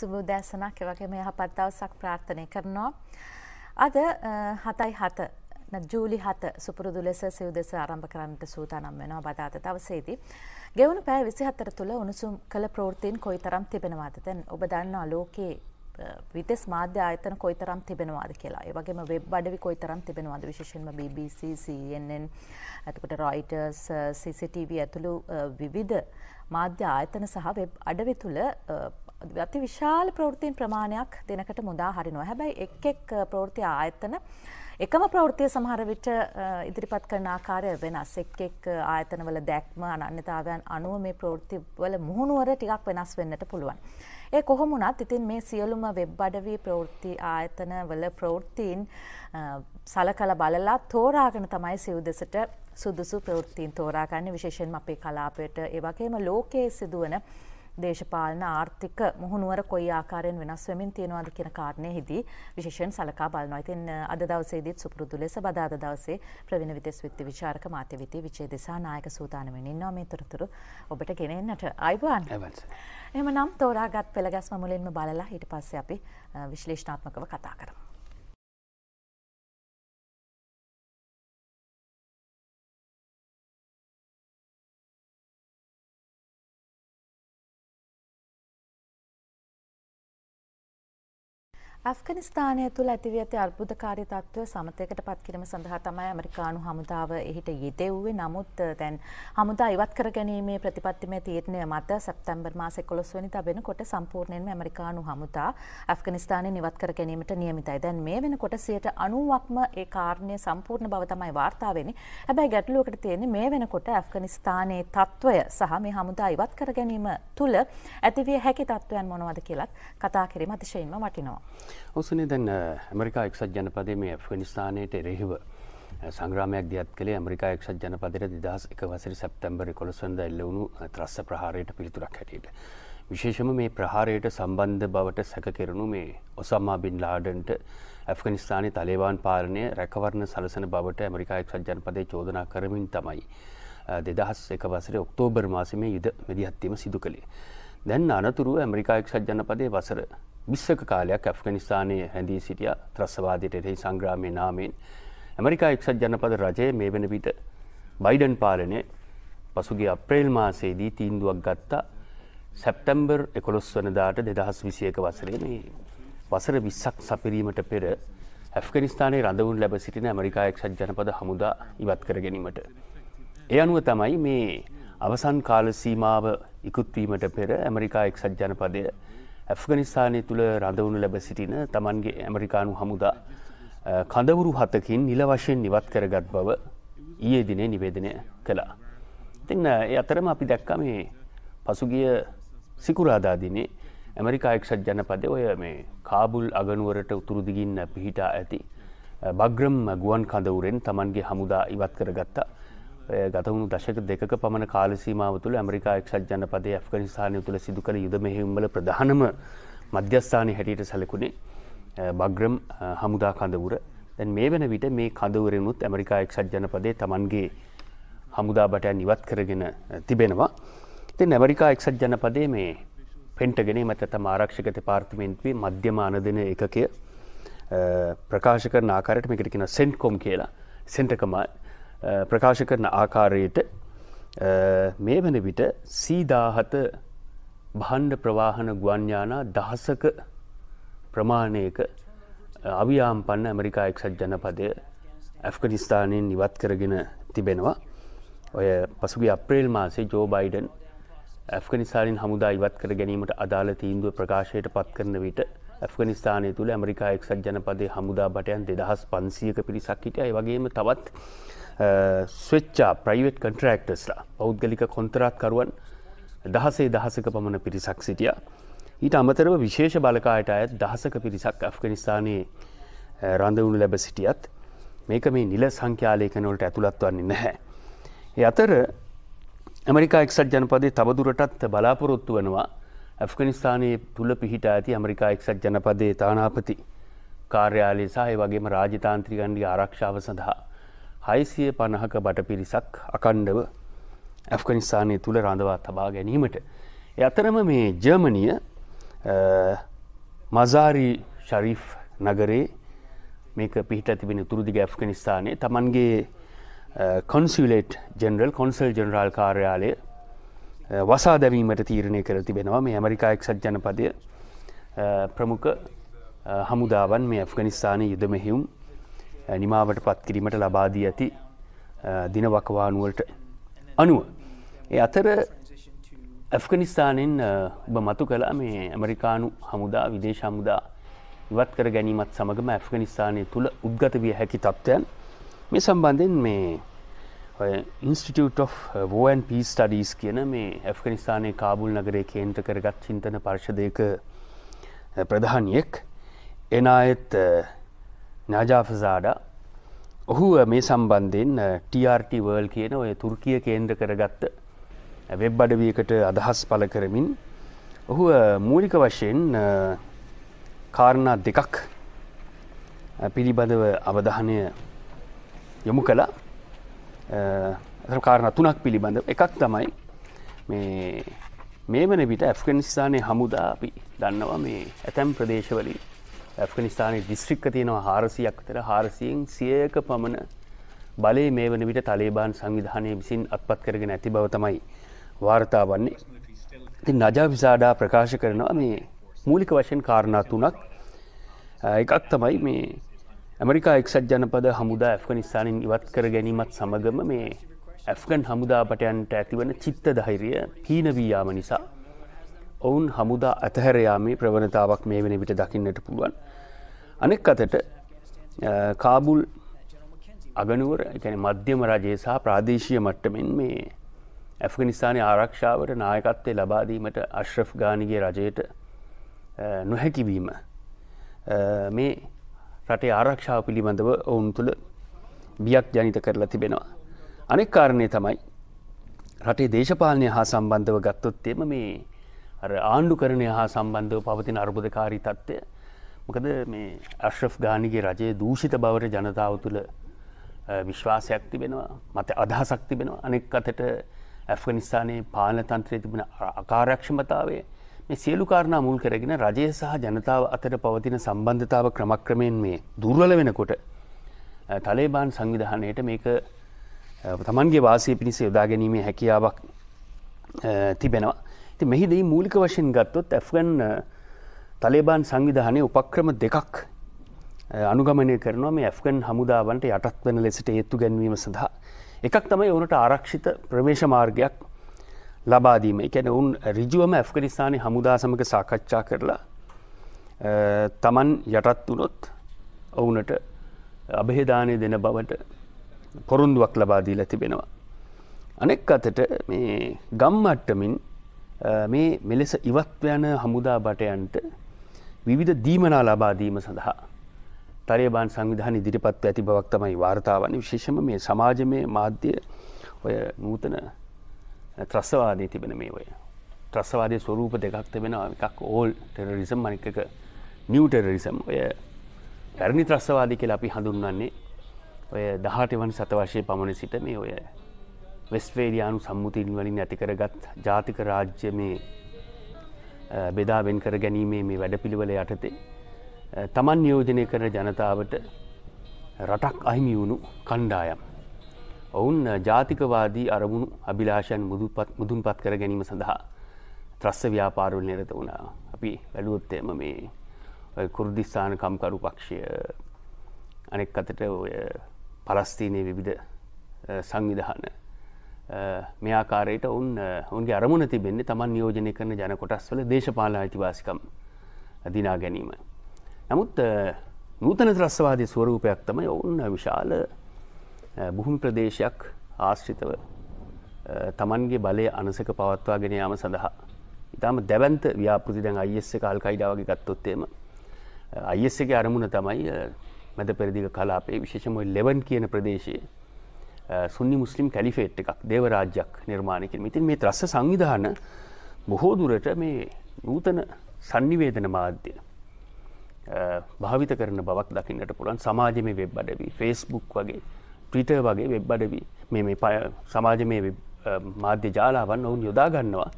සුබෝදෑසනක් වගේම යහපත් දවසක් ප්‍රාර්ථනය කරනවා. අද හතයි හත ජූලි හත සුපුරුදු ලෙස සිව් දෙෙස ආරම්භ කරන්නට සූතානම් වෙනවා බදාත දවසේදී. ගෙවුණු පෑ විසිහත්තර තුළ උණුසුම් කළ ප්‍රෝෘතින් කොයි තරම් තිබෙනවාද තැන් ඔබ දන්නවා ලෝකයේ විතෙස් මාධ්‍ය ආයතන කොයි තරම් තිබෙනවාද කියලා වගේම වෙබ් අඩවි කොයි තරම් තිබෙනවාද විශෂෙන්ම BBCCNN ඇතකට රොයිටර්ස් CCTV ඇතුළු විවිධ මාධ්‍ය ආයතන සහ වෙබ් අඩවි තුළ අති විශාල ප්‍රවෘතින් ප්‍රමාණයක් දෙනකට මුදා හරිනවා හැබැයි එක් එක් ප්‍රවෘති ආයතන එකම ප්‍රවෘතිය සමහරවිට ඉදිරිපත් කරන ආකාරය වෙනස් එක් එක් ආයතනවල දැක්ම අනන්‍යතාවයන් අනුව මේ ප්‍රවෘතිවල මුහුණුවර ටිකක් වෙනස් වෙන්නට පුළුවන්. ඒ කොහොමුණත් ඉතින් මේ සියලුම වෙබ් අඩවී ප්‍රවෘත්ති ආයතනවල ප්‍රවෘත්තීන් සලකල බලලා තෝරාගෙන තමයි සිව්දෙසට සුදුසු ප්‍රවෘත්තීන් තෝරාගන්න විශේෂෙන් අපේ කලාපයට ඒවගේම ලෝකයේ සිදුවන දේශපාලන ආර්ථික මුහුණුවර කොයි ආකාරයෙන් වෙනස් වෙමින් තියෙනවාද කියන කාරණය හිදී විශේෂයෙන් සලකා බලනවා. ඉතින් අද දවසේදීත් සුපුරුදු ලෙස බදාද දවසේ ප්‍රවීණ විදෙස් විත්ති විචාරක මාත්‍යවිති විජේ දෙසා නායක සූදානමින් ඉන්නවා මේ තොරතුරු ඔබට ගෙනෙන්නට අයිබුවන්. එහෙමනම් තෝරාගත් පෙළ ගැස්ම මුලින්ම බලලා ඊට පස්සේ අපි විශ්ලේෂණාත්මකව කතා කරමු. ඇෆ්ගනිස්ථානය තුළ ඇතිව ඇති අර්බුදකාරී තත්ත්වය සමතයකට පත්කිරීම සඳහා තමයි ඇමරිකානු හමුදාව එහිට යෙදෙව්වේ නමුත් දැන් හමුදා ඉවත් කර ගැනීමේ ප්‍රතිපත්තිමය තීරණය මත සැප්තැම්බර් මාස 11 වෙනිදා වෙනකොට සම්පූර්ණයෙන්ම ඇමරිකානු හමුදා ඇෆ්ගනිස්ථානයෙන් ඉවත් කර ගැනීමට නියමිතයි. දැන් මේ වෙනකොට 90%ක්ම ඒ කාරණය සම්පූර්ණ බව තමයි වාර්තා වෙන්නේ. හැබැයි ගැටලුවකට තියෙන්නේ මේ වෙනකොට ඇෆ්ගනිස්ථානයේ තත්ත්වය සහ මේ හමුදා ඉවත් කර ගැනීම තුළ ඇතිවිය හැකි තත්ත්වයන් මොනවද කියලත් කතා කිරීම අතිශයින්ම වටිනවා. ඔසනේ දැන් ඇමරිකා එක්සත් ජනපදේ මේ ෆිනිස්ථානයට එරෙහිව සංග්‍රාමයක් දියත් කළේ ඇමරිකා එක්ෂත් ජනපදර දෙදස් එක වසර සැප්තැම්බරි කොළොසන්ද එල්ලවුණු ත්‍රස්ස ප්‍රහාරයට පිළිතුරක් හැටියට. විශේෂම මේ ප්‍රහාරයට සම්බන්ධ බවට සැකකෙරනු මේ ඔසම්මා බින් ලාඩන්ට ඇෆගනිස්ථානය තලේවාන් පාලනය රැකවරණ සලසන බවට ඇමරිකා එක්ෂත් ජනපදය චෝදනා කරමින් තමයි. දෙදහස් එක වසර ඔක්තෝබර් මාසමේ යුද මෙදිහත්වීම සිදු කළේ. දැන් අනතුරු ඇමරිකා එක්ෂත් ජනපදේ වසර විස්සක කාලයක් ඇෆ්ගනිස්ානයේ හැඳී සිටිය ත්‍රස්වාදයට එරෙහි සංග්‍රාමය නාමයෙන් ඇමරිකා එක්සත් ජනපද රජය මේ වෙන විට බයිඩන් පාලනය පසුගේ අප්‍රේල් මාසේදී තීන්දුවක් ගත්තා සැප්තැම්බර් එකොළොස් වනදාට දෙදහස් විසියක වසරේ මේ වසර විස්සක් සපිරීමට පෙර ඇෆ්ගනිස්ානයේ රඳවුන් ලැබ සිටින ඇමරිකා එක්ෂත් ජනපද හමුදා ඉවත් කර ගැනීමට. ඒ අනුව තමයි මේ අවසන් කාල සීමාව ඉකුත්වීමට පෙර ඇමරිකා එක්සත් ජනපදය ඇෆ්ගනිස්ථානය තුළ රඳවුණු ලැබ සිටින තමන්ගේ ඇමරිකානු හමුදා කඳවුරු හතකින් නිල වශයෙන් නිවත් කරගත් බව ඊයේ දිනේ නිවේදනය කළා. ඉතින් ඒ අතරම අපි දැක්ක මේ පසුගිය සිකුරාදා දිනේ ඇමරිකා එක්ෂත් ජනපදය ඔය මේ කාබුල් අගනුවරට උතුරුදිගින් පිහිටා ඇති බග්‍රම් ගුවන් කඳවුරෙන් තමන්ගේ හමුදා ඉවත් කරගත්තා ගතවුණු දශක දෙක පමණ කාලසීමාව තුළ ඇමරිකා එක්ෂත් ජනපදේ ඇෆ්ගනිස්ථානය තුළ සිදු කළ යුද මෙහෙම්වල ප්‍රධානම මධ්‍යස්ථානය හැටියට සැලකුණේ බග්‍රම් හමුදා කඳවුර දැන් මේ වෙන විට මේ කඳවරනුත් ඇමරිකා එක්ෂත් ජනපදේ තමන්ගේ හමුදාබටයන් ඉවත් කරගෙන තිබෙනවා. ඉතින් ඇමරිකා එක්සත් ජනපදේ මේ පෙන්ටගෙන මතතම ආරක්ෂක දෙපාර්තිමෙන්ත්වේ මධ්‍යම අනදන එකකය ප්‍රකාශ කරන ආකාරයට මේකටකින සෙන්ට්කොම් කියලා සෙන්ටකමල් ප්‍රකාශ කරන ආකාරයට මේ වන විට සීදාහත භණ්ඩ ප්‍රවාහන ගුවන්ඥානා දහසක ප්‍රමාණයක අවියාම්පන්න ඇමරිකා එක්සත් ජනපදය ඇෆ්කනිස්ථානයෙන් නිවත් කරගෙන තිබෙනවා. ඔය පසුගේ අප්‍රේල් මාසේ ජෝ බයිඩන් ඇෆ්ගනිස්ානින් හමුදා ඉවත් කර ගැනීමට අදාළ තීන්දුව ප්‍රකාශයට පත් කරන විට ඇෆ්ගනිස්ථානය තුළ ඇමරිකා එක්සත් ජනපදේ හමුදා බටයන් දෙදහස් පන්සියක පිරිසක්කිටය වගේම තවත් ස්වෙච්චා ප්‍රයිවට් කන්ට්‍රක්ටස්ලා පෞද්ගලික කොන්තරත්කරුවන් දහසේ දහසක පමණ පිරිසක් සිටිය. ඊට අමතරව විශේෂ බලකායට අයත් දහසක පිරිසක් අෆ්ගනිස්ථානයේ රඳවුණු ලැබ සිටියත් මේක මේ නිල සංඛ්‍යාලයකනොලට ඇතුළත්වන්නේ නැහැ. අතර ඇමරිකා එක්සත් ජනපදේ තබදුරටත් බලාපොරොත්තු වනවා ඇෆ්ගනිස්ථානයේ තුළ පිහිට ඇති ඇමරිකා එක්සත් ජනපදේ තානාපති කාර්යාලය සහය වගේම රාජතාන්ත්‍රිකන්ඩි ආරක්ෂාව සඳහා හයිසිය පණහක බට පිරිසක් අකණ්ඩව ඇෆ්කනිස්ානය තුළ රඳවා තබා ගැනීමට. අතරම මේ ජර්මනිය මසාරි ශරී් නගරේ මේක පිහිට තිබෙන තුරදිග ඇෆ්කනිස්ානය තමන්ගේ කොන්සිලේට් ජෙනරල් කොන්සල් ජනරාල් කාර්යාලය වසා දැවීමට තීරණය කර තිබෙනවා මේ ඇමරිකා එක්සත් ජනපදය ප්‍රමුඛ හමුදාවන් මේ ඇෆ්ගනිස්ානය යුදමෙහිවුම් නිමාවට පත්කිරීමට ලබාදී ඇති දින වකවානුවලට අනුව. ඒ අතර ඇෆ්ගනිස්ථානෙන් ඔබ මතු කලා මේ ඇමරිකානු හමුදා විදේශ හමුදා ඉවත් කර ගැනීමත් සමගම ඇෆ්ගනිස්ථානය තුළ උද්ගත විය හැකි තත්ත්වයන් මේ සම්බන්ධෙන් මේ ඉන්ස්ටිට of වෝන් පී ස්ටඩීස් කියන මේ ඇෆ්ගනිස්ථානය කාබුල් නගරේ කේන්ට කරගත් චින්තන පර්ශදයක ප්‍රධානියෙක් එනායත් නාජාෆසාඩා ඔහු මේ සම්බන්ධයෙන් TRT වර්ල් කියන ඔය තුර්කිය කේන්ද්‍ර කරගත්ත වෙබ් අඩවියකට අදහස් පළ කරමින් ඔහු මූලික වශයෙන් කාරණා දෙකක් පිළිබඳව අවධානය යොමු කළා කාරණ තුනක් පිළිබඳ එකක් තමයි මේ මේ වන විට ඇෆ්ගනිස්ථානය හමුදා අපි දන්නවා මේ ඇතැම් ප්‍රදේශවලින් ඇෆගනිස්ානය දිස්ත්‍රික්ක තියෙනවා හාරසියක් විතර හාරසියෙන් සියයක පමණ බලය මේ වන විට තලේබාන් සංවිධානය විසින් අත්පත් කරගෙන ඇති බව තමයි වාර්තා වන්නේ. ති නජා විසාඩා ප්‍රකාශ කරනවා මේ මූලික වශයෙන් කාරණා තුනක් එකක් තමයි මේ ඇමරිකා එක්සත් ජනපද හමුදා ඇෆගනිස්ානින් ඉවත් කර ගැනීමත් සමගම මේ ඇෆ්ගන් හමුදාපටයන්ට ඇතිවන චිත්ත දෛරිය හීනවීයාම නිසා ඔවුන් හමුදා අතහැරයාමේ ප්‍රවණතාවක් මේ වෙන විට දකින්නට පුළුවන්. අනෙක් අතට කාබුල් අගනුවර එකන මධ්‍යම රජයේ සහ ප්‍රාදේශය මට්ටමෙන් මේ ඇෆගනිස්ානය ආරක්ෂාවට නායකත්වය ලබාදීමට අශ්‍රෆ් ගානිගේ රජයට නොහැකිවීම මේ රටේ ආරක්ෂාව පිළිබඳව ඔවුන් තුළ බියක් ජනිත කරලා තිබෙනවා. අනෙක් කාරණය තමයි රටේ දේශපාලනය හා සම්බන්ධව ගත්තොත්තේම මේ ආණ්ඩු කරණය හා සම්බන්ධව පවතින අර්බුධකාරී තත්ත්වය මොකද මේ අශ්‍රෆ් ගානිගේ රජයේ දූෂිත බවට ජනතාව තුළ විශ්වාසයක් තිබෙනවා මත අදහසක් තිබෙනවා අනෙක් අතට ඇෆ්ගනිස්ථානයේ පාලනතන්ත්‍රය තිබෙන අකාරක්ෂමතාවය මේ සියලු කාරණා මුල් කරගෙන රජය සහ ජනතාව අතර පවතින සම්බන්ධතාව ක්‍රමක්‍රමයෙන් මේ දුර්වල වෙනකොට තලේබාන් සංවිධානයට මේක තමන්ගේ වාසය පිණිස යොදා ගැනීමේ හැකියාවක් තිබෙනවා ති මෙහිදී මූලික වශයෙන් ගත්තොත් ඇෆ්ගන් තලේබාන් සංවිධානය උපක්‍රම දෙකක් අනුගමනය කරනවා මේ ඇෆ්ගන් හමුදාවන්ට යටත් වෙන ලෙසට ඒත්තු ගැන්වීම සඳහා. එකක් තමයි ඔවුනට ආරක්ෂිත ප්‍රවේශ මාර්ගයක් ලබාදීම එකැන ඔවුන් රිජුවම ඇෆ්ගනිස්ථානය හමුදා සමඟ සාකච්ඡා කරලා තමන් යටත් වනොත් ඔවුනට අභහදානය දෙන බවට පොරුන්දුවක් ලබාදී ලතිබෙනවා. අනෙක් අතට ගම්මට්ටමින් මේ මෙලෙස ඉවත්වයන හමුදා බටයන්ට විවිධ දීමනා ලබා දීම සඳහා තලේබාන් සංවිධාන ඉදිරිපත්ව ඇති බවක් තමයි වාර්තාවන්නේ විශේෂම මේ සමාජමය මාධ්‍ය ඔය නූතන ත්‍රස්වාදී තිබෙන මේ ඔය ත්‍රස්වාදය ස්වරූප දෙකක් තිබෙනවා එකක් ඕල් ටෙරරිසම් මනිකක නිියවටෙරරිසම් ඔය පැරණි ත්‍රස්වාදී කියලා අපි හඳුන්වන්නේ ඔය දහටවන් සතවශය පමණ සිට මේ ඔය වෙස්වේඩියානු සම්මුතින් වලින් ඇතිකරගත් ජාතික රාජ්‍ය මේ බෙදා වෙන් කර ගැනීමේ මේ වැඩපිළිවෙල යටතේ තමන් නියෝජනය කරන ජනතාවට රටක් අහිමි වුණු කණ්ඩායම්. ඔවුන් ජාතිකවාදී අරමුණු අභිලාෂයන් මුදුන්පත් කර ගැනීම සඳහා ත්‍රස්ස ව්‍යාපාරවල නිරත වුණා. අපි වැළුවොත්තේම මේ කුරුදිස්ථාන කම්කරු පක්ෂය අනෙක් අතට ඔය පලස්තීනය විවිධ සංවිධාන මෙයාකාරයට ඔවුන් ඔුන්ගේ අරමුණ තිබෙන්නේ තමන් නියෝජනය කරන ජනකොටස්වල දේශපාල අයිතිවාසිකම් දිනා ගැනීම. නමුත් නූතන ත්‍රස්වාදී ස්වරූපයක් තමයි ඔවුන් විශාල බුහුම් ප්‍රදේශයක් ආශ්‍රිතව තමන්ගේ බලය අනසක පවත්වාගෙන යාම සඳහා ඉතාම දැවන්ත ව්‍යාපෘති දැන් අයිස්ස කල් කයිඩාවගේ ගත්තොත්තේම අයිස්සගේ අරමුණ තමයි මැද පෙරදිග කලාපේ විශේෂමයි ලෙවන් කියන ප්‍රදේශයේ සුන්නි මුස්ලිම් කැලිෆේට් එකක් දේවරාජ්‍යයක් නිර්මාණයකින් ඉතින් මේ ත්‍රස්ස සංවිධාන බොහෝ දුරට මේ නූතන සංනිවේදන මාධ්‍ය භාවිත කරන බවක් දකින්නට පුළන් සමාජම වෙබ් අඩවී ෆෙස්බුක් වගේ ට්‍රිට වගේ වෙබ් අඩවී මේ පය සමාජ මේ මාධ්‍ය ජාලාවන් ඔවුන් යොදාගන්නවා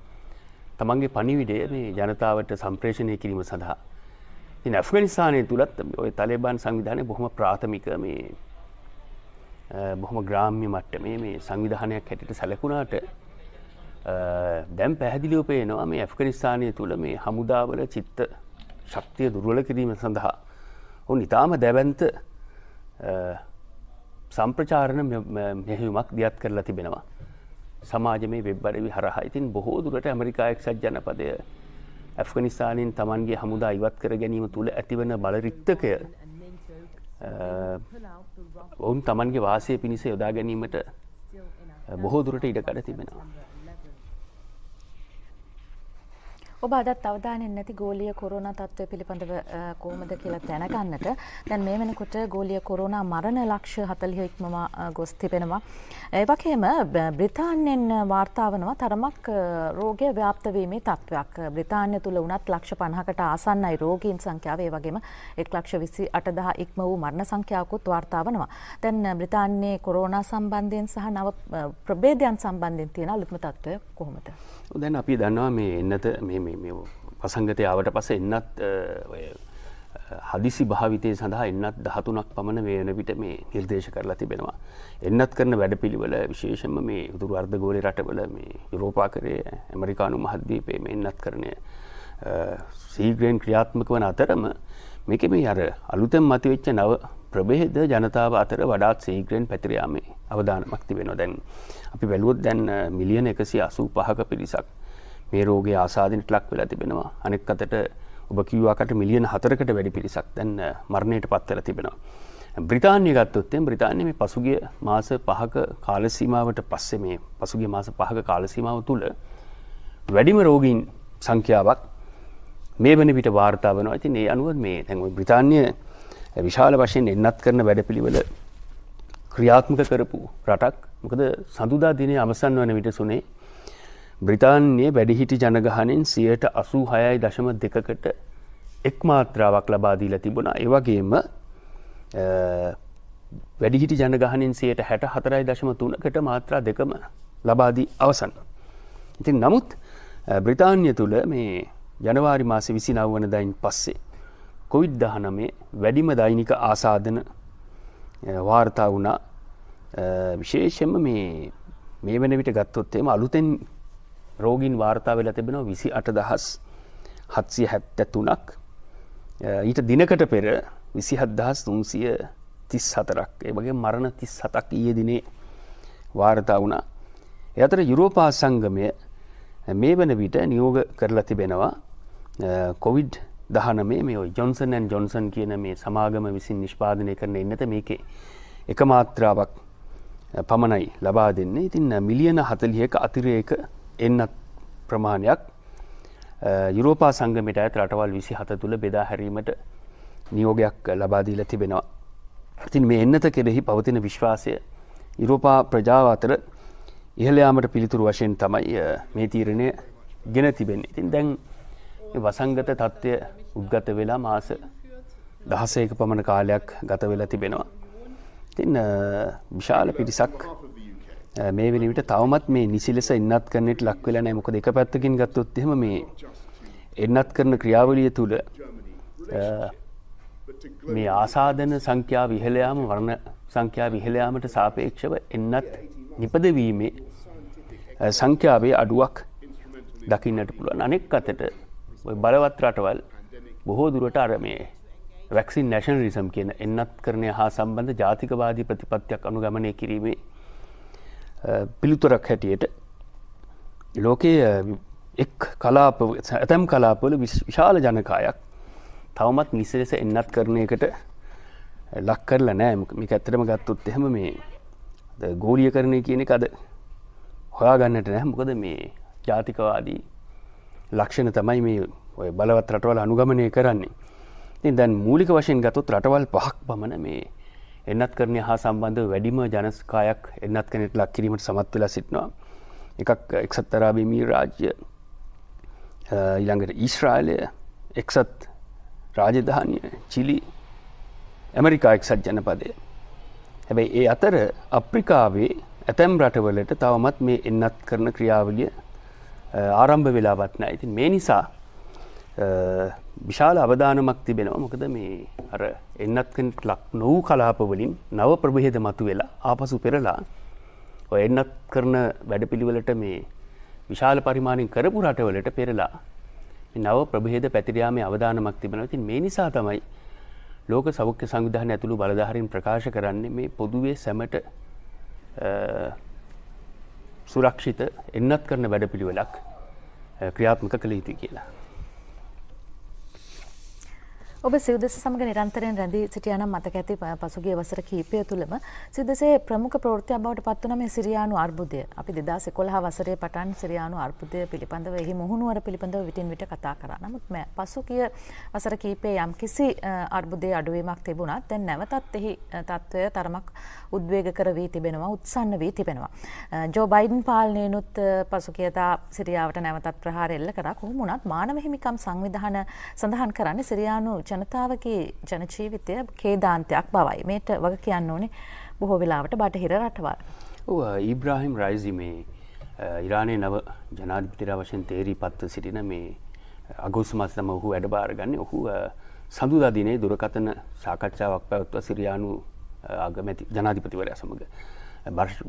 තමන්ගේ පනිවිඩය මේ ජනතාවට සම්ප්‍රේෂණය කිරීම සඳහා ඇෆ්ගනිස්ානය තුළත් ඔය තලබාන් සංවිධානය බොහොම ප්‍රාථමික මේ බොහොම ග්‍රාම්‍ය මට්ටමේ මේ සංවිධානයක් හැටිට සැලකුණාට දැම් පැහැදිලිව පේනවා මේ ඇෆ්ගනිස්ථානය තුළ මේ හමුදාවල චිත්ත ශක්තිය දුර්වල කිරීම සඳහා ඔවුන් ඉතාම දැවන්ත සම්ප්‍රචාරණ මෙහෙවුමක් දියත් කරලා තිබෙනවා. සමාජ මේ වෙබ්බරවි හරහා ඉතින් බොහෝ දුරට ඇමරිකායක්ෂත් ජනපදය ඇෆ්ගනිස්ානින් තමන්ගේ හමුදා ඉවත් කර ගැනීම තුළ ඇතිවන බලරිත්තකය ඔවුන් තමන්ගේ වාසය පිණිස යොදා ගැනීමට බොහෝ දුරට ඉඩකඩ තිබෙනවා. ඔබ අදත් අවධානයෙන් නැති ගෝලිය කොරෝනා තත්ත්වය පිළිබඳව කොහොමද කියලා දැනගන්නට දැන් මේ වෙනකොට ගෝලිය කොරෝනා මරණ ලක්ෂ 40 ඉක්මවා ගොස් තිබෙනවා. ඒ වගේම බ්‍රිතාන්‍යයෙන් වාර්තා වෙනවා තරමක් රෝගය ව්‍යාප්ත වීමේ තත්ත්වයක්. බ්‍රිතාන්‍ය තුල වුණත් ලක්ෂ 50කට ආසන්නයි රෝගීන් සංඛ්‍යාව ඒ වගේම 128000 ඉක්ම වූ මරණ සංඛ්‍යාවකුත් වාර්තා වෙනවා. දැන් බ්‍රිතාන්‍යයේ කොරෝනා සම්බන්ධයෙන් සහ නව ප්‍රභේදයන් සම්බන්ධයෙන් තියෙන අලුත්ම තත්ත්වය කොහොමද? දැන් අපි දන්නවා මේ එන්නත මේ මේ පසංගතය ආවට පස එන්නත් හදිසි භාවිතය සඳහා එන්නත් දහතුනක් පමණ වේන විට මේ නිර්දේශ කරලා තිබෙනවා. එන්නත් කරන වැඩ පිළිවල විශේෂම මේ උතුරු අර්ධගෝලය රටවල මේ යුරෝපාකරය ඇමරිකානු මහද්දීපේ මේ එන්නත් කරනය සීග්‍රයෙන් ක්‍රියාත්මක වන අතරම මේක මේ අර අලුතෙන් මතිවෙච්ච නව ප්‍රබේද ජනතාව අතර වඩාත් සීග්‍රයෙන් පැතිරයාමේ අවධානමක්ති වෙනවා දැන්. අපි බැලුවොත් දැන් මිලියන එකසි අසූ පහක පිරිසක්. මේ රෝගේ ආසාධනයට ලක් වෙලා තිබෙනවා අනෙක් අතට ඔබ කිව්වාකට මිලියන හතරකට වැඩි පිරිසක් දැන් මරණයට පත්වල තිබෙනවා. බ්‍රතාානය ගත්තොත්තෙන් බ්‍රතාානය මේ පසුගේ මාස පහක කාලසීමාවට පස්සේ මේ පසුගේ මාස පහක කාලසීමාව තුළ වැඩිම රෝගීන් සංඛ්‍යාවක් මේ වන පිට වාර්තා වන ඇති ඒ අනුව මේ තැන්ව බ්‍රතාානය විශාල වශයෙන් එන්නත් කරන වැඩපිළිවෙල ක්‍රියාත්මක කරපු රටක් මොකද සඳුදා දිනය අවසන් වන විට සුනේ බ්‍රිතාන්‍යයේ වැඩිහිටි ජනගහනෙන් සියයට අසූ හයයි දශම දෙකකට එක් මාත්‍රාවක් ලබාදීල තිබුණා ඒවගේම වැඩිහිටි ජනගහනින් සියයට හැට හතරයි දශම තුනකට මාත්‍රා දෙකම ලබාදී අවසන්න. ඉතින් නමුත් බ්‍රිතාන්‍ය තුළ මේ ජනවාරි මාස විසි නව්වන දයින් පස්සේ. කොවිඩ් දහනමේ වැඩිම දෛනික ආසාධන වාර්තා වුණා විශේෂම මේ මේ වන විට ගත්තොත්තේම අලුතෙන් රෝගීන් වාර්තා වෙලා තිබෙනවා විසි අට දහස් හත්සිය හැත්ත තුනක් ඊට දිනකට පෙර විසිහත් දහස් තුන්සිය තිස් හතරක් ඒවගේ මරණ තිස් හතක් ඊය දිනේ වාර්තා වුණා එතර යුරෝපා සංගමය මේ වන විට නියෝග කරලා තිබෙනවා කොවිඩ් දහනමේ මේ ජොන්සන් ජොන්සන් කියන මේ සමාගම විසින් නිෂ්පාදනය කරන එන්නත මේකේ එක මාත්‍රාවක් පමණයි ලබා දෙන්නේ ඉතින්න මිලියන හතලියක අතිරේක එන්නත් ප්‍රමාණයක් යුරෝපා සංගමට ඇත් රටවල් විසි හත තුළ බෙදා හැරීමට නියෝගයක් ලබාදීල තිබෙනවා. ඉතින් මේ එන්නත කෙරෙහි පවතින විශ්වාසය යුරෝපා ප්‍රජාව අතර ඉහලයාමට පිළිතුරු වශයෙන් තමයි මේ තීරණය ගෙන තිබෙන. ඉතින් දැන් වසංගත තත්ත්වය උද්ගත වෙලා මාස දහසයක පමණ කාලයක් ගත වෙලා තිබෙනවා. ඉතින් විශාල පිරිසක් මේ වෙන විට තවමත් මේ නිසි ලෙස එන්නත් කරන්නට ලක් වෙලා නැහැ. මොකද එක පැත්තකින් ගත්තොත් එහෙම මේ එන්නත් කරන ක්‍රියාවලිය තුල මේ ආසාදන සංඛ්‍යාව ඉහළ යාම වර්ණ සංඛ්‍යාව ඉහළ යාමට සාපේක්ෂව එන්නත් නිපදවීමේ සංඛ්‍යාවේ අඩුවක් දකින්නට පුළුවන්. අනෙක් අතට ওই බලවත් රටවල් බොහෝ දුරට අර මේ වැක්සින් නැෂනලිසම් කියන එන්නත් කරණය හා සම්බන්ධ ජාතිකවාදී ප්‍රතිපත්තියක් අනුගමනය කිරීමේ පිළිතුරක් හැටියට ලෝකයේ එක් කලාප ඇතැම් කලාපවල විශාල ජනකායක් තවමත් නිසලෙස එන්නත් කරන එකට ලක් කරලා නෑ මේක ඇත්තරම ගත්තුත් එහෙම මේ ගෝලිය කරණය කියන එක අද හොයා ගන්නට නැහැ මොකද මේ ජාතිකවාදී ලක්ෂණ තමයි මේ ඔය බලවත් රටවල අනුගමනය කරන්නේ ඉතින් දැන් මූලික වශයෙන් ගත්තොත් රටවල් පහක් පමණ මේ එන්නත් කරනය හා සම්බන්ධ වැඩිම ජනස්කායක් එන්නත් කෙනෙට ලක් කිරීමට සමත් වෙලා සිටනවා එකක් එක්සත් අරාබිමී රාජ්‍ය ඉළඟට ඊශ්‍රායිලය එක්සත් රාජධානය චිලි ඇමරිකා එක්සත් ජනපදය හැබැයි ඒ අතර අප්‍රිකාවේ ඇතැම් රටවලට තවමත් මේ එන්නත් කරන ක්‍රියාවලිය ආරම්භ වෙලාවත්න ඉතින් මේ නිසා විශාල අවධානමක් තිබෙනවා මොකද මේ අර එන්නත් කෙනෙක් ලක් නොවූ කලාපවලින් නව ප්‍රභේද මතු වෙලා ආපසු පෙරලා ඔය එන්නත් කරන වැඩපිළිවෙලට මේ විශාල පරිමාණයෙන් කරපු රටවලට පෙරලා නව ප්‍රභේද පැතිරයාමේ අවධානමක් තිබෙනවා. ඉතින් මේ නිසා තමයි ලෝක සෞඛ්‍ය සංවිධානය ඇතුළු බලධාරීන් ප්‍රකාශ කරන්නේ මේ පොදුවේ සැමට සුරක්ෂිත එන්නත් කරන වැඩපිළිවෙලක් ක්‍රියාත්මක කළ යුතුයි කියලා. ඔබ සිවදෙස සමග නිරන්තරයෙන් රැඳී සිටියනම් මතක ඇති පසුගිය වසර කීපය තුළම සිදසේ ප්‍රමුඛ ප්‍රෘතියක් බවට පත්වන මේ සිරියානු අර්බුදය අපි දෙදා සෙකොල්හ වසරේ පටන් සිරියානු අර්බුදය පිළිබඳව එහි මුහුණුවර පිළිබඳව විටින් විට කතා කර නමුත් මෙ පසුගිය වසර කීපේ යම් කිසි අර්බුදය අඩුවීමක් තිබුණත් තැන් නැවතත් එහි තත්ත්වය තරමක් උද්වේග කර වී තිබෙනවා උත්සන්න වී තිබෙනවා. ජෝ බයිඩන් පාලනයනුත් පසුකේතා සිරියාවට නැවතත් ප්‍රහාර එල්ල කර කොහොමුණත් මානව හිමිකම් සංවිධාන සඳහන් කරන්න සිරියානු ච ජනතාවගේ ජනජීවිතය කේදාන්තයක් බවයි මේට වග කියන්න ඕනේ බොහෝ වෙලාවට බටහිර රටවල්. ඊබ්‍රාහිම් රයිසි මේ ඉරානය නව ජනාධිපතිර වශයෙන් තේරී පත්ව සිටින මේ අගෝස් මස්තම ඔහු වැඩබාරගන්න ඔහු සඳුදාදිනේ දුරකතන සාකච්ඡාවක් පැවත්ව සිරියානු ආගමැති ජනාධිපතිවරයා සමඟ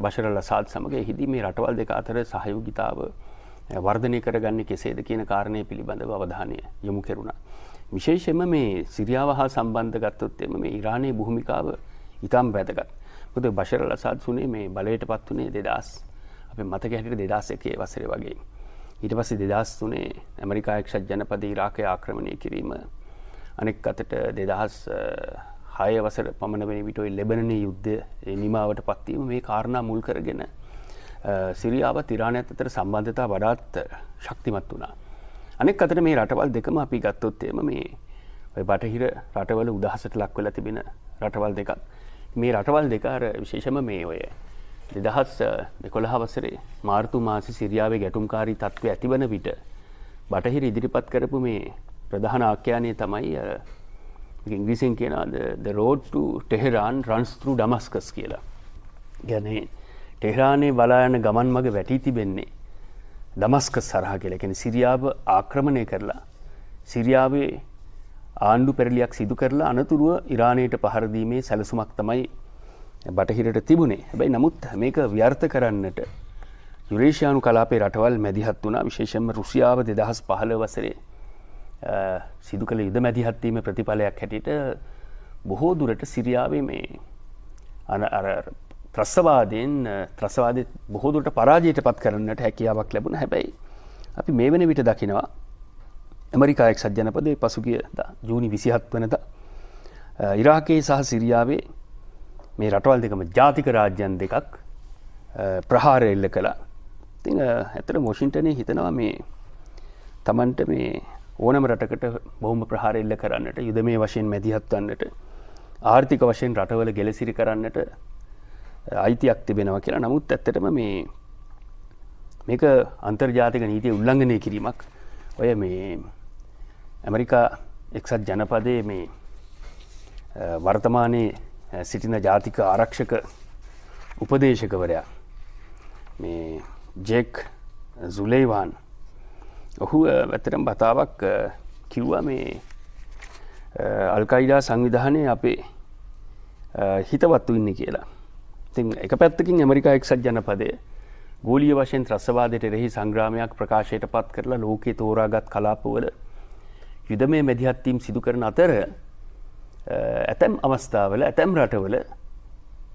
බශරල සාත් සමඟ හිදී මේ රටවල් දෙක අතර සහයෝගිතාව වර්ධනය කරගන්න කෙසේද කියන කාරණය පිළිබඳව අවධානය යොමු කෙරුණා. විශේෂම මේ සිරියාව හා සම්බන්ධ ගත්තොත් එම මේ ඉරාණයේ භූමිකාව ඉතාම් වැදගත්. මොකද බෂර් අසාද් සුනේ මේ බලයට පත් වුණේ 2000 අපේ මතක හැටියට 2001 වසරේ වගේ. ඊට පස්සේ 2003 ඇමරිකා එක්සත් ජනපද ඉරාකය ආක්‍රමණය කිරීම අනෙක් අතට 2006 වසර පමණ වෙන විට ওই ලෙබනනේ යුද්ධය නිමාවට පත් වීම මේ කාරණා මුල් කරගෙන සිරියාව තිරාණයත් අතර සම්බන්ධතා වඩාත් ශක්තිමත් වුණා. අනෙක් අතර මේ රටවල් දෙකම අපි ගත්තොත්තේම මේ ඔය බටහිර රටවල උදහසට ලක් වෙලා තිබෙන රටවල් දෙකක් මේ රටවල් දෙකාර විශේෂම මේ ඔය දෙදහස් දෙකොළහ වසරේ මාර්තු මාසි සිරියාවේ ගැටුම්කාරී තත්ත්ව ඇතිවන විට බටහිර ඉදිරිපත් කරපු මේ ප්‍රධාන ආඛ්‍යානය තමයි ඉංග්‍රීසින් කියනද රෝඩ් ටෙහෙරාන් රන්ස්තෘ ඩමස්කස් කියලා ගැනේ ටෙහරානේ බලායන ගමන් මග වැටී තිබෙන්නේ දමස්ක සරහ කෙලකෙන සිරියාව ආක්‍රමණය කරලා සිරියාවේ ආණ්ඩු පෙරලියක් සිදු කරලා අනතුරුව ඉරාණයට පහරදීමේ සැලසුමක් තමයි බටහිරට තිබුණේ හැබැයි නමුත් මේක ව්‍යර්ථ කරන්නට යුරේෂයානු කලාපේ රටවල් මැදිහත් වුණා විශේෂම රුසියාව දෙදහස් පහල වසරේ සිදු කළ යුද මැදිහත්වීම ප්‍රතිඵලයක් හැටියට බොහෝ දුරට සිරියාවේ මේ අන ත්‍රස්සවාදයෙන් ත්‍රසවාද බොහෝදුරට පරාජයට පත් කරන්නට හැකියාවක් ලැබුණ හැබැයි අපි මේ වෙන විට දකිනවා ඇමරිකායක් සජ්‍යනපදේ පසුගිය ජූනි විසිහත් වනද ඉරාකයේ සහ සිරියාවේ මේ රටවල් දෙකම ජාතික රාජ්‍යන් දෙකක් ප්‍රහාර එල්ල කළා ති ඇතර මොෂින්ටනය හිතනවා මේ තමන්ට මේ ඕනම රටකට බොහම ප්‍රහාර එල්ල කරන්නට යුද මේ වශයෙන් මැදිහත්වන්නට ආර්ථික වශයෙන් රටවල ගෙලසිරි කරන්නට අයිතියක් තිබෙනවා කියලා නමුත් ඇත්තටම මේ මේක අන්තර්ජාතික නීතිය උල්ලංඝනය කිරීමක් ඔය මේ ඇමරිකා එක්සත් ජනපදයේ මේ වර්තමානයේ සිටින ජාතික ආරක්ෂක උපදේශකවරයා මේ ජෙක් සුලේවාන් ඔහු ඇතරම් බතාවක් කිව්වා මේ අල්කයිඩා සංවිධානය අපේ හිතවත්තු ඉන්න කියලා තින් එක පැත්තකින් ඇමරිකා එක්සත් ජනපදය ගෝලිය වශයෙන් ත්‍රස්වාදයට එරෙහි සංග්‍රාමයක් ප්‍රකාශයට පත් කරලා ලෝකයේ තෝරාගත් කලාපවල යුදමය මැදිහත්වීම් සිදු කරන අතර ඇතැම් අවස්ථාවල ඇතැම් රටවල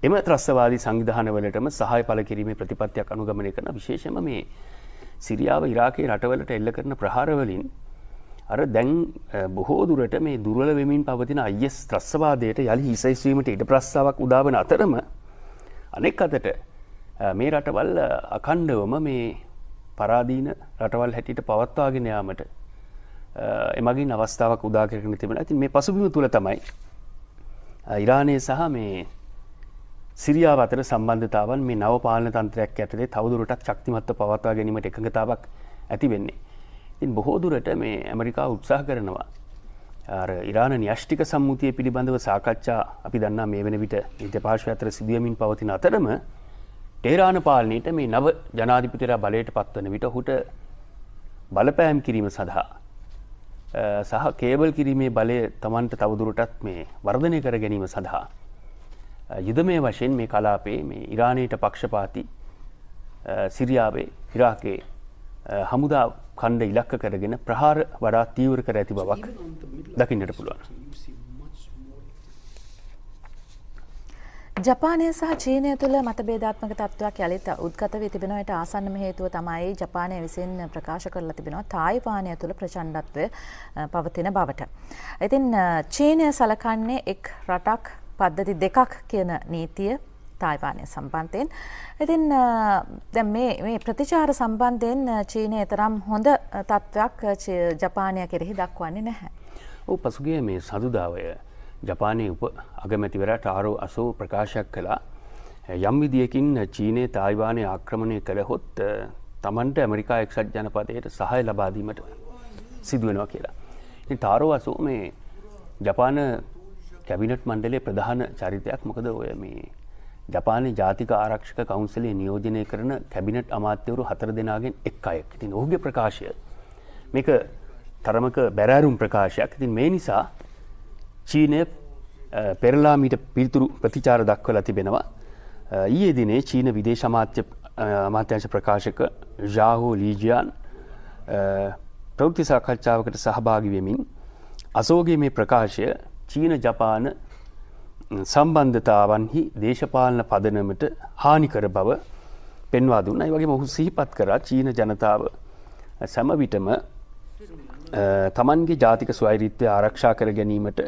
එම ත්‍රස්වාදී සංවිධානවලටම සහය පල කිරීමේ ප්‍රතිපත්තියක් අනුගමනය කරන විශේෂම මේ සිරියාව ඉරාකයේ රටවලට එල්ල කරන ප්‍රහාරවලින් අර දැන් බොහෝ දුරට මේ දුර්වල වෙමින් පවතින අයිස් ත්‍රස්වාදයට යළි හිසයිස්වීමට ඉඩ ප්‍රස්සාවක් උදාවන අතරම අනෙක් අතට මේ රටවල් අකණ්ඩවම මේ පරාදීන රටවල් හැටියට පවත්වාගෙන යාමට එමගින් අවස්ථාවක් උදාකරන තිබෙන ඇති මේ පසුබිම තුළ තමයි ඉරානය සහ මේ සිරියා අතර සම්බන්ධතාවන් මේ නව පාලන තන්ත්‍රයක් ඇතේ තවදුරටත් ශක්තිමත්ව පවත්වා ගැනීමට එකඟතාවක් ඇති වෙන්නේ. ඉන් බොහෝදුරට මේ ඇමරිකා උත්සාහ කරනවා ඉරාණ න්‍යෂ්ටික සම්මුතිය පිළිබඳව සාකච්ඡා අපි දන්නා මේ වෙන විට ඉත පාශව අතර සිදුවමින් පවතින අතරම ටේරාණ පාලනයට මේ නව ජනාධිපිටර බලයට පත්වන විට හුට බලපෑම් කිරීම සඳහා සහ කේබල් කිරීමේ බලය තමන්ට තවදුරටත් මේ වර්ධනය කර ගැනීම සඳහා. යුදමය වශයෙන් මේ කලාපේ මේ ඉරාණයට පක්ෂපාති සිරියාවේ ඉරාකේ හමුදාව කණ්ඩ ඉලක්ක කරගෙන ප්‍රහාර වඩා තීවර කර ඇති බවක් දකින්නට පුළුවන්. ජපානය සහ චීනය තුළ මතබේධාත්මක තත්ත්වයක් යළිත උද්ගත වී තිබෙනවට ආසන්නම හේතුව තමයි ජපානය විසින් ප්‍රකාශ කරලා තිබෙනවා තායිපානය තුළ ප්‍රචණ්ඩත්වය පවතින බවට. ඉතින් චීනය සලකන්නේ එක් රටක් පද්ධති දෙකක් කියන නීතිය තායිවානය සම්බන්ධයෙන්. ඉතින් දැ මේ ප්‍රතිචාර සම්බන්ධයෙන් චීනය තරම් හොඳ තත්ත්වයක් ජපානය කෙරෙහි දක්වන්නේ නැහැ. ඕ පසුගේ මේ සදුදාවය ජපානය උප අගමැතිවරට ආරෝ අසෝ ප්‍රකාශයක් කලා යම් විදිියකින් චීනය තායිවානය ආක්‍රමණය කළහොත් තමන්ට ඇමරිකා එක්සත් ජනපතයට සහය ලබාදීමට සිදුවෙනවා කියලා. තාරෝ අසෝ මේ ජපාන කැබිනට් මණ්ඩලේ ප්‍රධාන චරිතයක් මොකද ඔය මේ ජපානය ජාතික ආරක්ෂක කවන්සලේ නියෝජනය කරන කැබිනට් අමාත්‍යවරු හතර දෙනාගෙන් එක් අයෙක් ඉතින් ඔහුගේ ප්‍රකාශය මේක තරමක බැරෑරුම් ප්‍රකාශයක් ඉතින් මේ නිසා චීනය පෙරලා මීට පිල්තුරු ප්‍රතිචාර දක්වලා තිබෙනවා ඊයේ දිනේ චීන විදේශමාත්‍ය අමාත්‍යංශ ප්‍රකාශක ජාහෝ ලීජියන් ප්‍රවෘති සාකච්ඡාවකට සහභාගි වෙමින් අසෝගේ මේ ප්‍රකාශය චීන ජපාන සම්බන්ධතාවන්හි දේශපාලන පදනමට හානිකර බව පෙන්වා දුන්න අයි වගේ මොහු සිහිපත් කරා චීන ජනතාව සැමවිටම තමන්ගේ ජාතික ස්වෛරිත්‍යය ආරක්ෂා කර ගැනීමට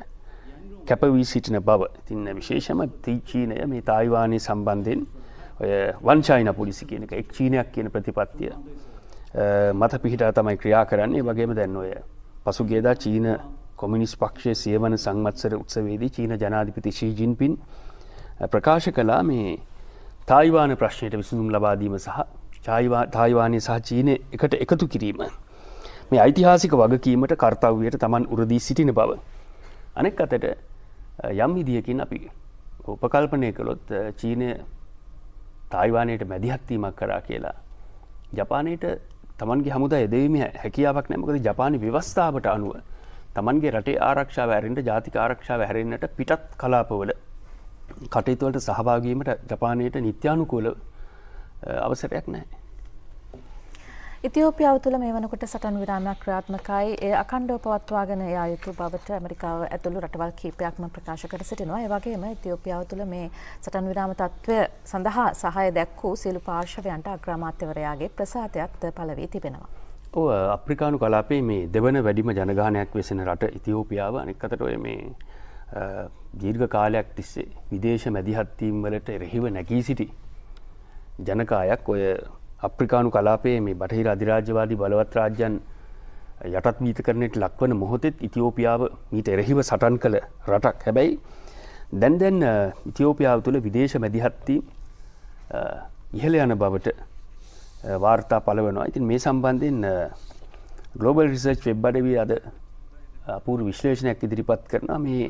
කැපවී සිටින බව තින්න විශේෂම තිචීනය මේ තායිවානය සම්බන්ධයෙන් ඔය වංචායින පුලිසි කියන එක එක් චීනයක් කියන ප්‍රතිපත්තිය මත පිහිටා තමයි ක්‍රියා කරන්නේ වගේම දැන් ඔය පසුගේදා චීන කොමිනිස් පක්ෂය සියවන සංවත්සර උත්සවේදී චීන ජනාධිපති ශීජින්පින් ප්‍රකාශ කලා මේ තායිවාන ප්‍රශ්නයට විසඳුම් ලබාදීම සහ තායිවානය සහ චීනය එකට එකතු කිරීම. මේ ඓතිහාසික වගකීමට කර්තව්වයට තමන් උරදී සිටින බව. අනෙක් අතට යම් ඉදිියකින් අපි උපකල්පනය කළොත් චීනය තායිවානයට මැදිහත්වීමක් කරා කියලා. ජපානයට තමන්ගේ හමුදා එදවීම හැකියාවක් නැමකද ජපාන ව්‍යවස්ථාවට අනුව තමන්ගේ රටේ ආරක්ෂාව ඇරෙන්ට ජාතික ආරක්ෂාව හැරෙන්න්නට පිටත් කලාපවල කටයුතුවලට සහභාගීමට ජපානයට නිත්‍යානුකූල අවසරයක් නෑ. ඉතිෝපියාව තුළ මේ වනකොට සටන් විරාමයක් ක්‍රාත්මකයි ඒ අකණ්ඩෝ පවත්වාගෙන යා යුතු බවට ඇමරිකාව ඇතුළු රටවල් කීපයක්ම ප්‍රකාශ කර සිටිනවා ඒවගේම ඉතිෝපියාව තුළ මේ සටන් විරාම තත්ත්වය සඳහා සහය දැක්වූ සියලු පාර්ශවයන්ට අග්‍රාමාත්‍යවරයාගේ ප්‍රසාතයක්ත් පලවී තිබෙනවා. ඔව අප්‍රිකානු කලාපේ මේ දෙවන වැඩිම ජනගානයක් වෙසෙන රට ඉතිහෝපියාව අනෙක්කතට ඔය මේ දීර්ඝ කාලයක් තිස්සේ විදේශ මැදිහත්වීම් වලට එරෙහිව නැකී සිටි ජනකායක් ඔය අප්‍රිකානු කලාපේ මේ බටහිර අධිරාජ්‍යවාදී බලවත් රාජ්‍යන් යටත් මීතකරණයට ලක්වන මොහොතෙත් ඉතිෝපියාව මීට එරෙහිව සටන් කළ රටක් හැබැයි දැන්දැන් ඉතිෝපියාව තුළ විදේශ මැදිහත්ති ඉහළ යන බවට වාර්තා පලවනවා ඉතින් මේ සම්බන්ධෙන් ගලෝබල් රිසර්ච් වෙබ්බඩවී අද අපූර් විශ්ලේෂණයක් ඉදිරිපත් කරන මේ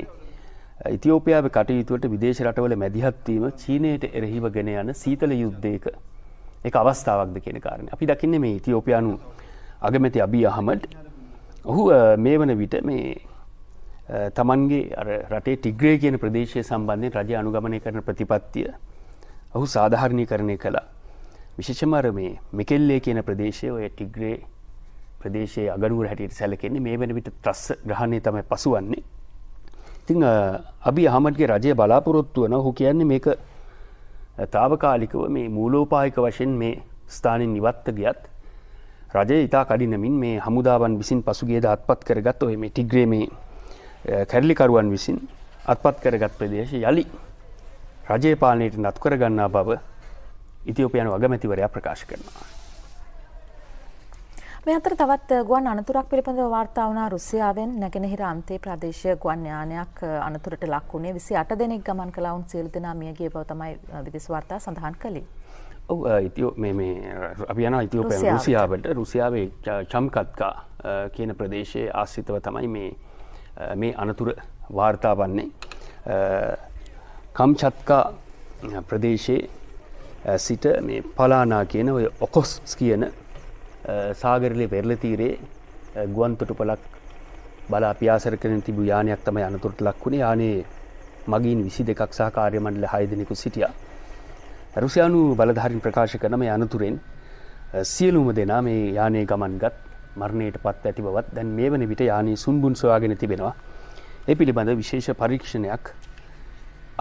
ඉතිෝපයාව කටයුතුවට විදේශ රටවල මැදිහත්වීම චීනයට එරහිව ගෙන යන සීතල යුද්ධයක එක අවස්ථාවක්ද කියෙන කාරණ අපි දකින්න මේ ඉතිෝපයානු අගමැති අබී අහමට ඔහු මේ වන විට මේ තමන්ගේ රටේ ටිග්‍රේ කියන ප්‍රදේශය සම්බන්ධය රජ අනුගමනය කරන ප්‍රතිපත්තිය ඔහු සාධාරණය කරණය කලා විශේෂම අර මේ මිකෙල්ලේ කියන ප්‍රදේශය ඔය ටිග්‍රේ ප්‍රදේශයේ අගනුවර හැටියට සැලකෙන්නේ මේ වෙන විට ත්‍රස්ස ග්‍රහණය තමයි පසුවන්නේ. ඉතින් අබි අහමඩ්ගේ රජය බලාපොරොත්තු වන ඔහු කියන්නේ මේක తాවකාලිකව මේ මූලෝපායක වශයෙන් මේ ස්ථානින් ඉවත් ගියත් රජය ඉතා කඩිනමින් මේ හමුදාවන් විසින් පසුගියද අත්පත් කරගත් ඔය මේ ටිග්‍රේ මේ කැරලිකරුවන් විසින් අත්පත් කරගත් ප්‍රදේශ යලි රජය පාලනයට නත් කරගන්නා බව ඉතිෝපියනු අගමැතිවරයා ප්‍රකාශ කරනවා. අතර තවත් ගුවන් අනතුරක් පිළිබඳ වාර්තාාවනා රුසියාවෙන් නැගෙනහිර අන්තේ ප්‍රදේශය ගුවන් යානයක් අනතුරට ලක්වුණේ විසි අට දෙනෙක් ගමන් කලාවුන් සියල් දෙනාමියගේ බවතමයි විදිස් වාර්තා සඳහන් කළේ. ඔව ඉතිෝ අපියන ඉතිෝපය රුසියාවට රුසියාවේ චම්කත්කා කියන ප්‍රදේශයේ ආස්සිතව තමයි මේ මේ අනතුර වාර්තා වන්නේ කම්චත්කා ප්‍රදේශයේ සිට මේ පලානා කියන ඔය ඔකොස්ස් කියන සාගරලේ පෙරල තීරේ ගුවන්තොටු පලක් බලා පියාසර කරන තිබු යානයක් තම අනතුරට ලක්වුණේ යානේ මගින් විසි දෙකක් සහකාර්යමණඩල හයදෙනෙකු සිටිය. රුසියානු බලධාරින් ප්‍රකාශ කරනම යනතුරෙන් සියලුම දෙනා මේ යානය ගමන් ගත් මරණයට පත් ඇති බවත් දැන් මේ වන විට යානී සුන්බුන් සොයාගෙන තිබෙනවා ඒ පිළිබඳ විශේෂ පරීක්ෂණයක්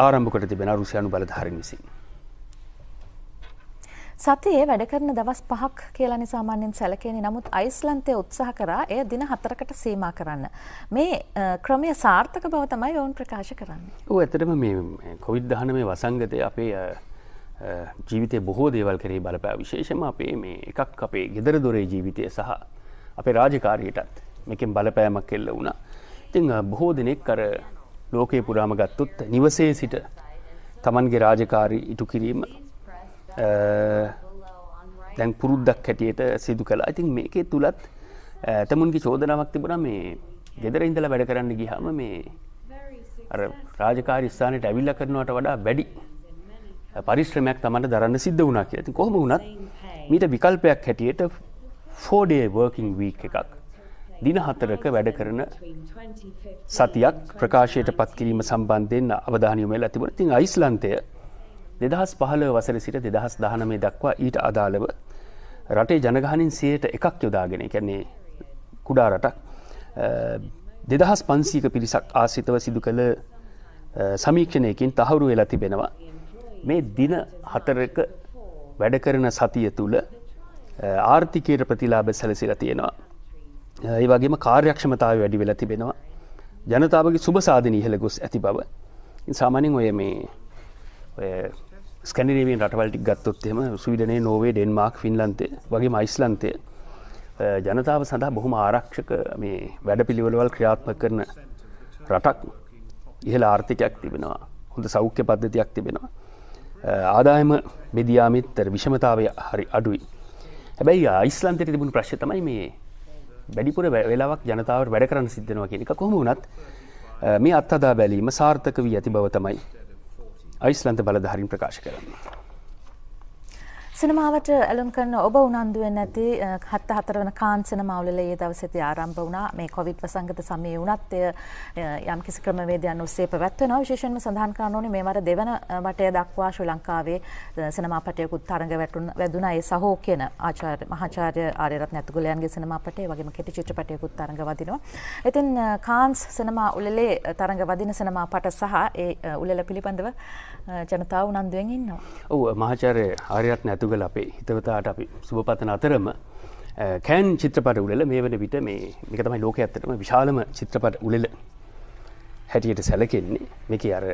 ආරම්භකට තිබෙන රුසියානු බලධාරින් විසින්. සතියේ වැඩ කරන දවස් 5ක් කියලානේ සාමාන්‍යයෙන් සැලකෙන්නේ. නමුත් අයිස්ලන්තය උත්සාහ කරා එය දින 4කට සීමා කරන්න. මේ ක්‍රමය සාර්ථක බව තමයි ඔවුන් ප්‍රකාශ කරන්නේ. ඔව් ඇත්තටම මේ COVID-19 වසංගතය අපේ ජීවිතය බොහෝ දේවල් කරේ බලපෑ විශේෂම අපේ මේ එකක් අපේ ගෙදර දොරේ ජීවිතය සහ අපේ රාජකාරයටත් මෙකින් බලපෑමක් කෙල්ල වුණා. ඉතිං බොහෝ දෙනෙක් අර ලෝකයේ පුරාම ගත්තුත් නිවසේ සිට තමන්ගේ රාජකාරී ඉටු කිරීම දැන් පුරුද්දක් හැටියට සිදු කලා ඉතින් මේකේ තුළත් ඇතමුන්ගේ චෝදනාවක් තිබුණ මේ ගෙදර ඉඳලා වැඩ කරන්න ගිහම මේ රාජකාර ස්ථානයට ඇවිල්ල කරනවට වඩා වැඩි පරිශ්‍රමයක් තමට දරන්න සිද්ධ වුණා කිය ඇති කොහොම වුණත් මීට විකල්පයක් හැටියට ෆෝඩේ වර්කින් වීක් එකක් දින හතරක වැඩ කරන සතියක් ප්‍රකාශයට පත්කිරීම සම්බන්ධයෙන් අවධානයමල් ඇතිබනතින් යිස්ලන්තය දෙදහස් පහළ වසර සිට දෙදහස් දහනමේ දක්වා ඊට අදාළව රටේ ජනගහනින් සයට එකක් යොදාගෙන කැන්නේ කුඩා රටක් දෙදහස් පන්සීක පිරිසක් ආසිතව සිදු කළ සමීක්ෂණයකින් තහවුරු වෙලා තිබෙනවා මේ දින හතරක වැඩ කරන සතිය තුළ ආර්ථිකයට ප්‍රතිලාබ සැලසිලා තියෙනවා ඒ වගේම කාර්යක්ෂමතාව වැඩි වෙලා තිබෙනවා ජනතාවගේ සුභ සාධන ඉහළ ගොස් ඇති බව සාමානින් ඔය මේ ස්කැඩිනේවෙන් රටවල්ටික් ගත්තොත්තෙම ස්වීඩනේ නෝවේ ඩෙන්මාක් ෆින්ලන්තේ වගේ මයිස්ලන්තය ජනතාව සඳහා බොහොම ආරක්ෂක මේ වැඩ පිළිවලවල් ක්‍රියාත්ම කරන රටක් ඉහළ ආර්ථිකයක් තිබෙනවා හොඳ සෞඛ්‍ය පද්ධතියක් තිබෙනවා ආදායම බෙදයාමිත්තර විෂමතාවය හරි අඩුයි හැබැයි යිස්ලන්තයට තිබුණු ප්‍රශ්තමයි මේ වැඩිපුර වෙලාවක් ජනතාවට වැඩ කරන්න සිද්ධනවා කියෙක කොහොම වනත් මේ අත්හදා බැලීම සාර්ථක වී ඇති බව තමයි අයිස්ලන්ත බලධහරින් ප්‍රකාශ කරන්න. සිනමාවට ඇලුම් කරන ඔබ උනන්දුවෙන් ඇති හත්ත හතරවන කාන් සිනමාවලල ඒ දවසති ආරම්භ වුණා මේ කොවිට් වසංගත සමය වුණත්ය යම් කිසි ක්‍රමවේදයන් උස්සේ පැවැත්වෙන විශේෂෙන්ම සඳහන් කරනඕන මේ මර දෙවන වටය දක්වා ශ්‍රී ලංකාවේ සිනමාපටයකුත් තරඟ වැටුන් වැදුන ඒ සහෝ කියන ආචාර මහාචාරය ආරයත් නැතුගලයන්ගේ සිනමාපටේ වගේම කෙටි චිත්‍රපටයකුත් තරඟ වදිනවා. ඉතින් කාන්ස් සිනමා උලලේ තරඟ වදින සිනමාපට සහ ඒ උලල පිළිබඳව ජනතාව උනන්දුවෙන් ඉන්නවා. ඔව් මහාචාර්ය ආරයත් නැත ඇතුගල අපේ හිතවතාට අපි සුභපතන අතරම කෑන් චිත්‍රපට උලල මේ වන විට මේ එක තමයි ලෝක ඇත්තටම විශාලම චිත්‍රපට උලල හැටියට සැලකෙන්නේ මේක අර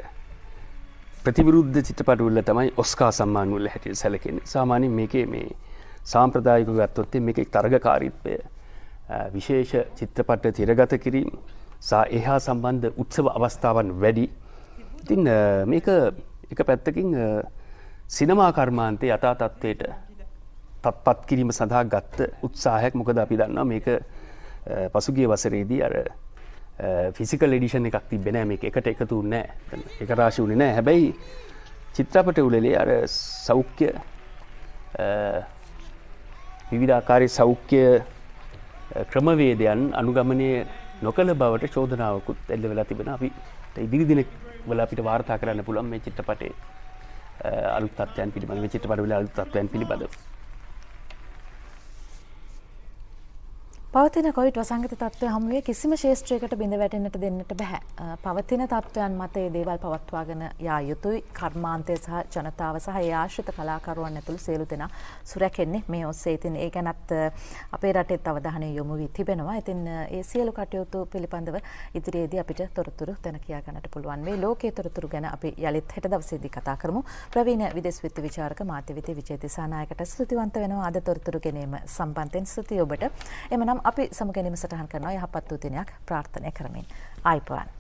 ප්‍රතිවිරුද්ධ චිත්‍රපට උල්ල තමයි ඔස්කා සම්මාන උල්ල හැටියට සැලකෙන්නේ සාමානින් මේකේ මේ සාම්ප්‍රදායක ගත්තොත්තේ මේ එකක් තර්ගකාරීත්වය විශේෂ චිත්‍රපට තිරගත කිරීම් සා එහා සම්බන්ධ උත්සව අවස්ථාවන් වැඩි ඉතින් මේක එක පැත්තකින් සිනමා කර්මාන්තයේ යථා තත්ත්වයට තත්පත් කිරීම සඳහා ගත්ත උත්සාහයක් මොකද අපි දන්නවා මේක පසුගිය වසරේදී අර ෆිසිකල් එඩිෂන් එකක් තිබෙන මේ එකට එකතු නෑ එක රාශි වුණේ නෑ හැබැයි චිත්‍රපට උලලේ අර සෞඛ්‍ය විවිධාකාරය සෞඛ්‍ය ක්‍රමවේදයන් අනුගමනය නොකළ බවට චෝදනාවකුත් එල්ල වෙලා තිබෙන අපි ඉදිරිදින වල අපිට වාර්තා කරන්න පුළන් මේ චිත්‍රපටේ අලුත් තත්වයන් පිළිබඳ චිත්‍රපට වෙලා අලුත් තත්වයන් පිළිබඳව පවතින කොයිට් වසංගත තත්ත්වය හමුවේ කිසිම ශේෂත්‍රයකට බිඳ වැටෙන්නට දෙන්නට බැහැ. පවතින තත්ත්වයන් මත ඒ දේවල් පවත්වාගෙන යා යුතුයි කර්මාන්තය සහ ජනතාව සහ ඒ ආශ්‍රිත කලාකරුවන් ඇතුළු සියලු දෙනා සුරැකෙන්නේ මේ ඔස්සේ. ඉතින් ඒ ගැනත් අපේ රටේත් අවධානය යොමු වී තිබෙනවා. ඉතින් ඒ සියලු කටයුතු පිළිබඳව ඉදිරියේදී අපිට තොරතුරු දැන කියා ගන්නට පුළුවන් වෙයි. ලෝකයේ තොරතුරු ගැන අපි යලිත් හෙට දවසේදී කතා කරමු. ප්‍රවීණ විදේශ විත්ති විචාරක මාධ්‍යවිතේ විජේ දිසානායකට ස්තුතිවන්ත වෙනවා අද තොරතුරු ගැනීම සම්බන්ධයෙන් ස්තුතියි ඔබට. එමනම් අපි සමගැනීම සටහන් කරනවා යහපත් උදිනයක් ප්‍රාර්ථනය කරමින් ආයිපවන්